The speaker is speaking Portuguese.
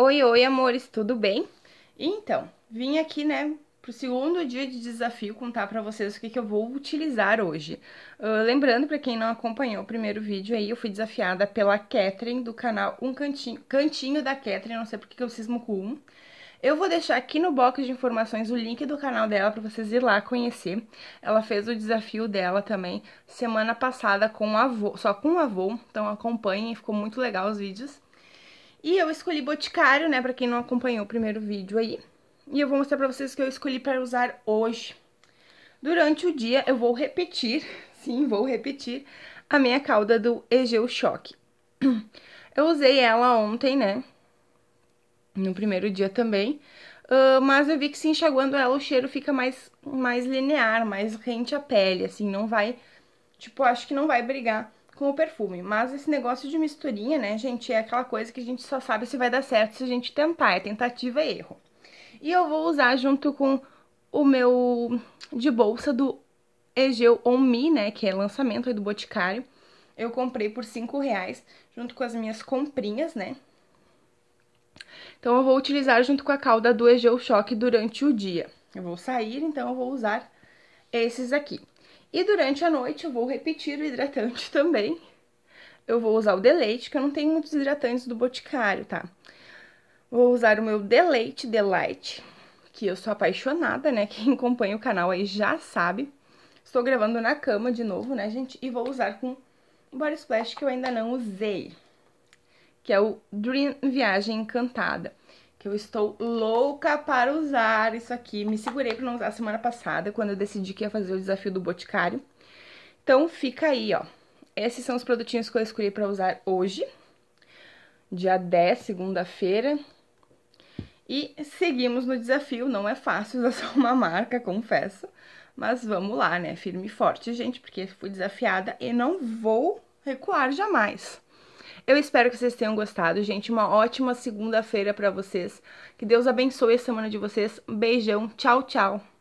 Oi, oi, amores, tudo bem? Então, vim aqui, né, pro segundo dia de desafio contar para vocês o que, que eu vou utilizar hoje. Uh, lembrando, para quem não acompanhou o primeiro vídeo aí, eu fui desafiada pela Catherine do canal Um Cantinho, Cantinho da Catherine, não sei porque que eu cismo com um. Eu vou deixar aqui no box de informações o link do canal dela para vocês ir lá conhecer. Ela fez o desafio dela também semana passada com o avô, só com o avô, então acompanhem, ficou muito legal os vídeos. E eu escolhi Boticário, né, pra quem não acompanhou o primeiro vídeo aí. E eu vou mostrar pra vocês o que eu escolhi pra usar hoje. Durante o dia eu vou repetir, sim, vou repetir, a minha cauda do Egeu Choque. Eu usei ela ontem, né, no primeiro dia também, uh, mas eu vi que se enxaguando ela o cheiro fica mais, mais linear, mais rente à pele, assim, não vai, tipo, acho que não vai brigar com o perfume. Mas esse negócio de misturinha, né, gente, é aquela coisa que a gente só sabe se vai dar certo se a gente tentar. É tentativa e erro. E eu vou usar junto com o meu de bolsa do Egeu On Me, né, que é lançamento aí do Boticário. Eu comprei por 5 reais, junto com as minhas comprinhas, né. Então eu vou utilizar junto com a cauda do Egeu Choque durante o dia. Eu vou sair, então eu vou usar esses aqui. E durante a noite eu vou repetir o hidratante também. Eu vou usar o Deleite, que eu não tenho muitos hidratantes do Boticário, tá? Vou usar o meu Deleite Delight, que eu sou apaixonada, né? Quem acompanha o canal aí já sabe. Estou gravando na cama de novo, né, gente? E vou usar com o Body Splash que eu ainda não usei, que é o Dream Viagem Encantada eu estou louca para usar isso aqui. Me segurei para não usar semana passada, quando eu decidi que ia fazer o desafio do Boticário. Então fica aí, ó. Esses são os produtinhos que eu escolhi para usar hoje, dia 10, segunda-feira. E seguimos no desafio, não é fácil usar só uma marca, confesso. Mas vamos lá, né? Firme e forte, gente, porque fui desafiada e não vou recuar jamais. Eu espero que vocês tenham gostado, gente. Uma ótima segunda-feira para vocês. Que Deus abençoe a semana de vocês. Um beijão. Tchau, tchau.